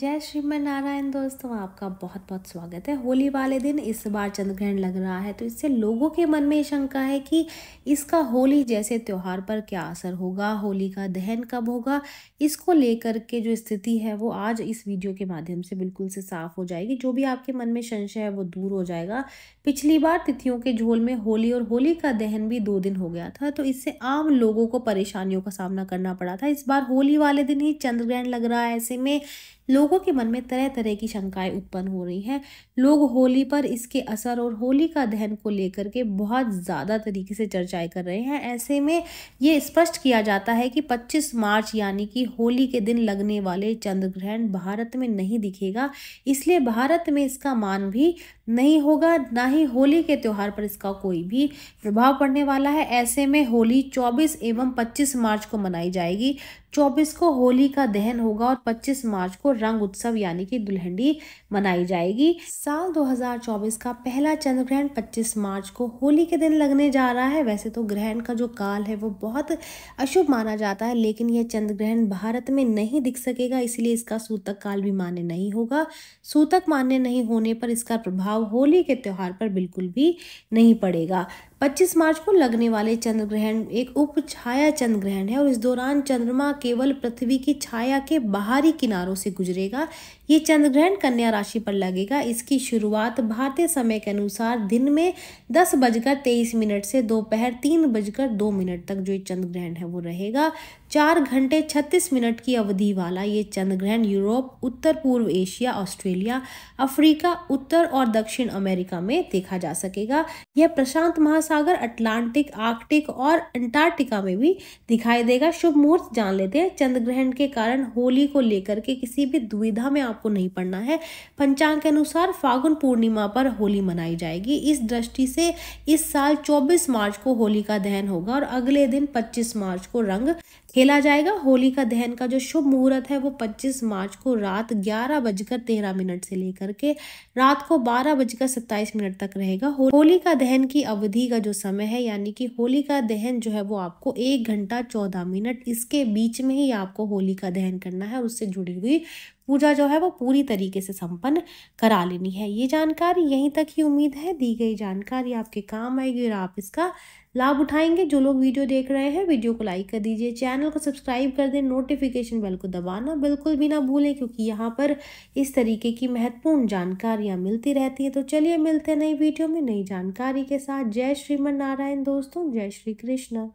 जय श्रीमन नारायण दोस्तों आपका बहुत बहुत स्वागत है होली वाले दिन इस बार चंद्र ग्रहण लग रहा है तो इससे लोगों के मन में शंका है कि इसका होली जैसे त्यौहार पर क्या असर होगा होली का दहन कब होगा इसको लेकर के जो स्थिति है वो आज इस वीडियो के माध्यम से बिल्कुल से साफ हो जाएगी जो भी आपके मन में संशय है वो दूर हो जाएगा पिछली बार तिथियों के झोल में होली और होली का दहन भी दो दिन हो गया था तो इससे आम लोगों को परेशानियों का सामना करना पड़ा था इस बार होली वाले दिन ही चंद्र ग्रहण लग रहा है ऐसे में लोगों के मन में तरह तरह की शंकाएं उत्पन्न हो रही हैं लोग होली पर इसके असर और होली का दहन को लेकर के बहुत ज़्यादा तरीके से चर्चाएं कर रहे हैं ऐसे में ये स्पष्ट किया जाता है कि 25 मार्च यानी कि होली के दिन लगने वाले चंद्र ग्रहण भारत में नहीं दिखेगा इसलिए भारत में इसका मान भी नहीं होगा ना ही होली के त्यौहार पर इसका कोई भी प्रभाव पड़ने वाला है ऐसे में होली चौबीस एवं पच्चीस मार्च को मनाई जाएगी चौबीस को होली का दहन होगा और पच्चीस मार्च को रंग उत्सव यानी कि दुल्हंडी मनाई जाएगी साल 2024 का पहला चंद्र ग्रहण 25 मार्च को होली के दिन लगने जा रहा है वैसे तो ग्रहण का जो काल है वो बहुत अशुभ माना जाता है लेकिन यह चंद्र ग्रहण भारत में नहीं दिख सकेगा इसलिए इसका सूतक काल भी मान्य नहीं होगा सूतक मान्य नहीं होने पर इसका प्रभाव होली के त्यौहार पर बिल्कुल भी नहीं पड़ेगा 25 मार्च को लगने वाले चंद्र ग्रहण एक उप छाया चंद्र ग्रहण है और इस दौरान चंद्रमा केवल पृथ्वी की छाया के बाहरी किनारों से गुजरेगा ये चंद्र ग्रहण कन्या राशि पर लगेगा इसकी शुरुआत भारतीय समय के अनुसार दिन में दस बजकर तेईस मिनट से दोपहर तीन बजकर दो मिनट तक जो ये चंद्र ग्रहण है वो रहेगा चार घंटे छत्तीस मिनट की अवधि वाला ये चंद्र ग्रहण यूरोप उत्तर पूर्व एशिया ऑस्ट्रेलिया अफ्रीका उत्तर और दक्षिण अमेरिका में देखा जा सकेगा यह प्रशांत महासागर सागर अटलांटिक आर्कटिक और अंटार्कटिका में भी दिखाई देगा शुभ मुहूर्त जान लेते हैं चंद्र ग्रहण के कारण होली को लेकर के किसी भी दुविधा में आपको नहीं पड़ना है पंचांग के अनुसार फागुन पूर्णिमा पर होली मनाई जाएगी इस दृष्टि से इस साल 24 मार्च को होली का दहन होगा और अगले दिन 25 मार्च को रंग खेला जाएगा होली का दहन का जो शुभ मुहूर्त है वो 25 मार्च को रात ग्यारह बजकर तेरह मिनट से लेकर के रात को बारह बजकर सत्ताईस मिनट तक रहेगा होली का दहन की अवधि का जो समय है यानी कि होलिका दहन जो है वो आपको एक घंटा चौदह मिनट इसके बीच में ही आपको होलिका दहन करना है उससे जुड़ी हुई पूजा जो है वो पूरी तरीके से संपन्न करा लेनी है ये जानकारी यहीं तक ही उम्मीद है दी गई जानकारी आपके काम आएगी और आप इसका लाभ उठाएंगे जो लोग वीडियो देख रहे हैं वीडियो को लाइक कर दीजिए चैनल को सब्सक्राइब कर दें नोटिफिकेशन बेल को दबाना बिल्कुल भी ना भूलें क्योंकि यहाँ पर इस तरीके की महत्वपूर्ण जानकारियाँ मिलती रहती हैं तो चलिए मिलते हैं नई वीडियो में नई जानकारी के साथ जय श्रीमन नारायण दोस्तों जय श्री कृष्ण